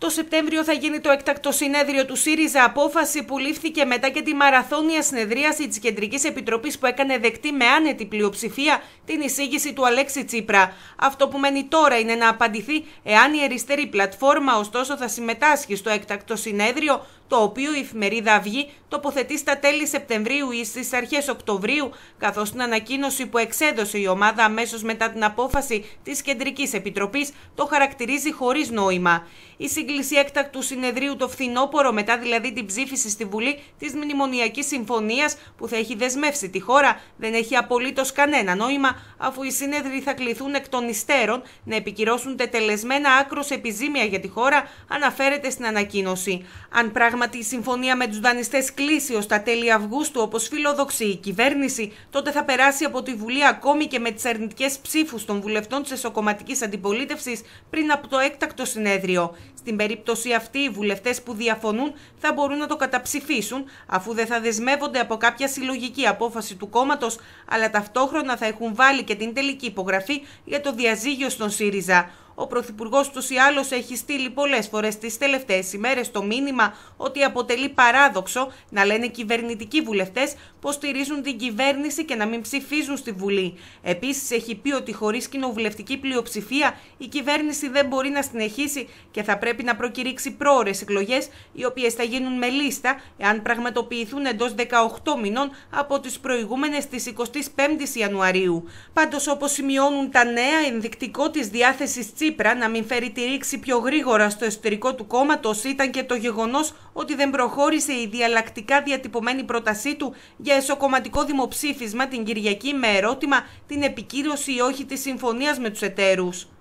Το Σεπτέμβριο θα γίνει το έκτακτο συνέδριο του ΣΥΡΙΖΑ, απόφαση που λήφθηκε μετά και τη μαραθώνια συνεδρίαση της Κεντρικής Επιτροπής που έκανε δεκτή με άνετη πλειοψηφία την εισήγηση του Αλέξη Τσίπρα. Αυτό που μένει τώρα είναι να απαντηθεί εάν η αριστερή πλατφόρμα ωστόσο θα συμμετάσχει στο έκτακτο συνέδριο το οποίο η εφημερίδα Αυγή τοποθετεί στα τέλη Σεπτεμβρίου ή στις αρχές Οκτωβρίου, καθώς στην ανακοίνωση που εξέδωσε η ομάδα αρχες την μετά την Επιτροπή το χαρακτηρίζει χωρί νόημα. Η σύγκληση έκτακτου συνεδρίου το φθινόπωρο, μετά δηλαδή την ψήφιση στη Βουλή της κεντρικης επιτροπης το χαρακτηριζει χωρις νοημα η συγκληση εκτακτου συνεδριου το φθινοπωρο μετα δηλαδη την ψηφιση στη βουλη της μνημονιακης συμφωνια που θα έχει δεσμεύσει τη χώρα, δεν έχει απολύτως κανένα νόημα, αφού οι σύνεδροι θα κληθούν εκ των υστέρων να επικυρώσουν τετελεσμένα άκρος επιζήμια για τη χώρα, αναφέρεται στην ανακοίνωση. Αν πράγμα τη συμφωνία με τους δανειστές κλείσει ω τα τέλη Αυγούστου όπως φιλοδοξεί η κυβέρνηση, τότε θα περάσει από τη Βουλή ακόμη και με τις αρνητικές ψήφους των βουλευτών της εσωκομματικής αντιπολίτευσης πριν από το έκτακτο συνέδριο. Στην περίπτωση αυτή οι βουλευτές που διαφωνούν θα μπορούν να το καταψηφίσουν αφού δεν θα δεσμεύονται από κάποια συλλογική απόφαση του κόμματος αλλά ταυτόχρονα θα έχουν βάλει και την τελική υπογραφή για το διαζύγιο στον ΣΥΡΙΖΑ. Ο Πρωθυπουργός του ή άλλως έχει στείλει πολλές φορές τις τελευταίες ημέρες το μήνυμα ότι αποτελεί παράδοξο να λένε κυβερνητικοί βουλευτές πως στηρίζουν την κυβέρνηση και να μην ψηφίζουν στη Βουλή. Επίσης, έχει πει ότι χωρίς κοινοβουλευτική πλειοψηφία η κυβέρνηση δεν μπορεί να συνεχίσει και θα πρέπει να προκηρύξει πρόορε εκλογές, οι οποίες θα γίνουν με λίστα εάν πραγματοποιηθούν εντός 18 μηνών από τις προηγούμενες τη 25η Ιανουαρίου. Πάντως, όπως σημειώνουν τα νέα, ενδεικτικό της διάθεσης Τσίπρα να μην φέρει τη ρήξη πιο γρήγορα στο εσωτερικό του κόμματος ήταν και το γεγονός ότι δεν προχώρησε η διαλλακτικά διατυπωμένη πρότασή του για εσωκομματικό δημοψήφισμα την Κυριακή με ερώτημα την επικύρωση ή όχι της συμφωνίας με τους εταίρους.